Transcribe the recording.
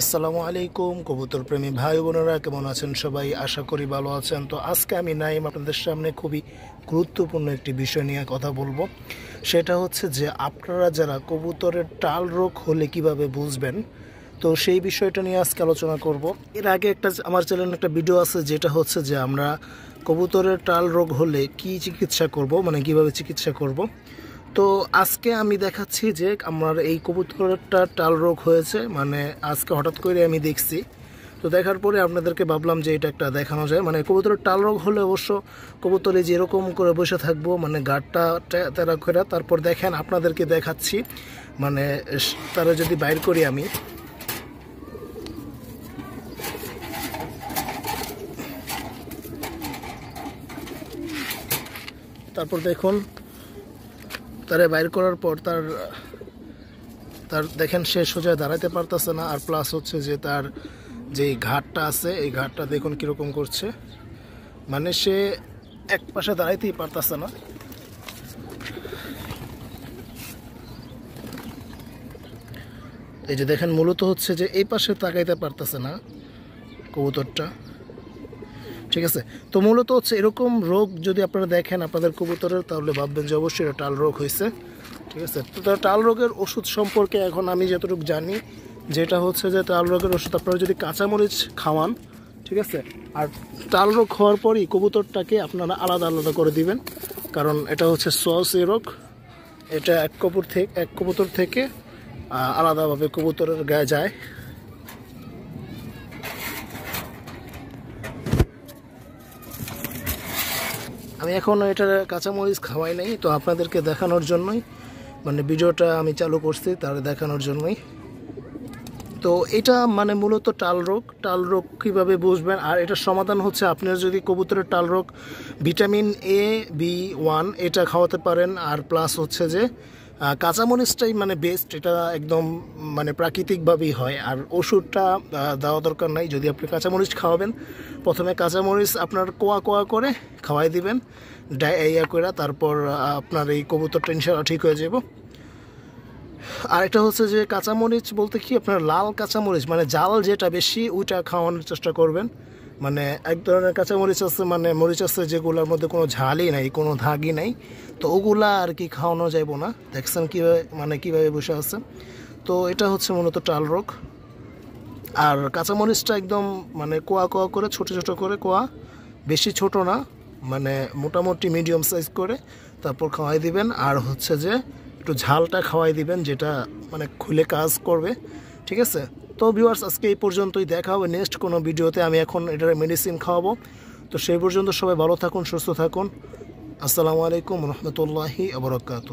আসসালামু আলাইকুম কবুতর প্রেমী ভাই বোনেরা কেমন আছেন সবাই আশা করি ভালো আছেন তো আজকে আমি নাইম আপনাদের সামনে খুবই গুরুত্বপূর্ণ একটি বিষয় নিয়ে কথা বলবো সেটা হচ্ছে যে আপনারা যারা কবুতরের টাল রোগ হলে কিভাবে বুঝবেন তো সেই বিষয়টা নিয়ে আজকে আলোচনা করব এর আগে একটা আমার চ্যানেলে একটা ভিডিও আছে যেটা হচ্ছে যে আমরা কবুতরের টাল রোগ হলে কি চিকিৎসা করব মানে কিভাবে চিকিৎসা করব তো আজকে আমি দেখাচ্ছি যে আমার এই কবুতরটা টাল রোগ হয়েছে মানে আজকে হঠাৎ করে আমি দেখছি তো দেখার পরে আপনাদেরকে ভাবলাম যে এটা একটা দেখানো যায় মানে কবুতরের টাল রোগ হলে অবশ্য কবুতরে যেরকম করে বসে থাকবো মানে গাঢ়টা তেরা করে তারপর দেখেন আপনাদেরকে দেখাচ্ছি মানে তারা যদি বাইর করি আমি তারপর দেখুন তারে বাইর করার পর তার তার দেখেন সে সোজা দাঁড়াতে পারতেছে না আর প্লাস হচ্ছে যে তার যে ঘাটটা আছে এই ঘাটটা দেখুন কীরকম করছে মানে সে এক পাশে দাঁড়াইতেই পারতেছে না এই যে দেখেন মূলত হচ্ছে যে এই পাশে তাকাইতে পারতেছে না কবুতরটা ঠিক আছে তো মূলত হচ্ছে এরকম রোগ যদি আপনারা দেখেন আপনাদের কবুতরের তাহলে ভাববেন যে অবশ্যই এটা টাল রোগ হয়েছে ঠিক আছে তো টাল রোগের ওষুধ সম্পর্কে এখন আমি যতটুকু জানি যেটা হচ্ছে যে টাল রোগের ওষুধ আপনারা যদি কাঁচামরিচ খাওয়ান ঠিক আছে আর টাল রোগ হওয়ার পরই কবুতরটাকে আপনারা আলাদা আলাদা করে দিবেন কারণ এটা হচ্ছে সস এ রোগ এটা এক কবুতর থেকে এক কবুতর থেকে আলাদাভাবে কবুতরের গায়ে যায় আমি এখনও এটার কাঁচামরিচ খাওয়াই নাই তো আপনাদেরকে দেখানোর জন্যই মানে ভিডিওটা আমি চালু করছি তার দেখানোর জন্যই তো এটা মানে মূলত টাল রোগ টাল রোগ কীভাবে বুঝবেন আর এটার সমাধান হচ্ছে আপনার যদি কবুতরের টাল রোগ ভিটামিন এ বি ওয়ান এটা খাওয়াতে পারেন আর প্লাস হচ্ছে যে কাঁচামরিচটাই মানে বেস্ট এটা একদম মানে প্রাকৃতিকভাবেই হয় আর ওষুধটা দেওয়া দরকার নাই যদি আপনি কাঁচামরিচ খাওয়াবেন প্রথমে কাঁচামরিচ আপনার কোয়া কোয়া করে খাওয়াই দিবেন ডায়রিয়া করে তারপর আপনার এই কবুতর টেনশন ঠিক হয়ে যাব আরেকটা হচ্ছে যে কাঁচামরিচ বলতে কি আপনার লাল কাঁচামরিচ মানে জাল যেটা বেশি ওইটা খাওয়ানোর চেষ্টা করবেন মানে এক ধরনের কাঁচামরিচ আছে মানে মরিচ আছে যেগুলোর মধ্যে কোনো ঝালই নাই কোনো ধাগই নাই তো ওগুলা আর কি খাওয়ানো যাইব না দেখছেন কীভাবে মানে কীভাবে বসে আছে তো এটা হচ্ছে মূলত টাল রোগ আর কাঁচামরিচটা একদম মানে কোয়া কোয়া করে ছোট ছোট করে কোয়া বেশি ছোট না মানে মোটামুটি মিডিয়াম সাইজ করে তারপর খাওয়াই দিবেন আর হচ্ছে যে একটু ঝালটা খাওয়াই দিবেন যেটা মানে খুলে কাজ করবে ঠিক আছে তো ভিউয়ার্স আজকে এই পর্যন্তই দেখা হবে নেক্সট কোনো ভিডিওতে আমি এখন এটার মেডিসিন খাওয়াবো তো সেই পর্যন্ত সবাই ভালো থাকুন সুস্থ থাকুন আসসালামু আলাইকুম রহমতুল্লাহি আবরকাত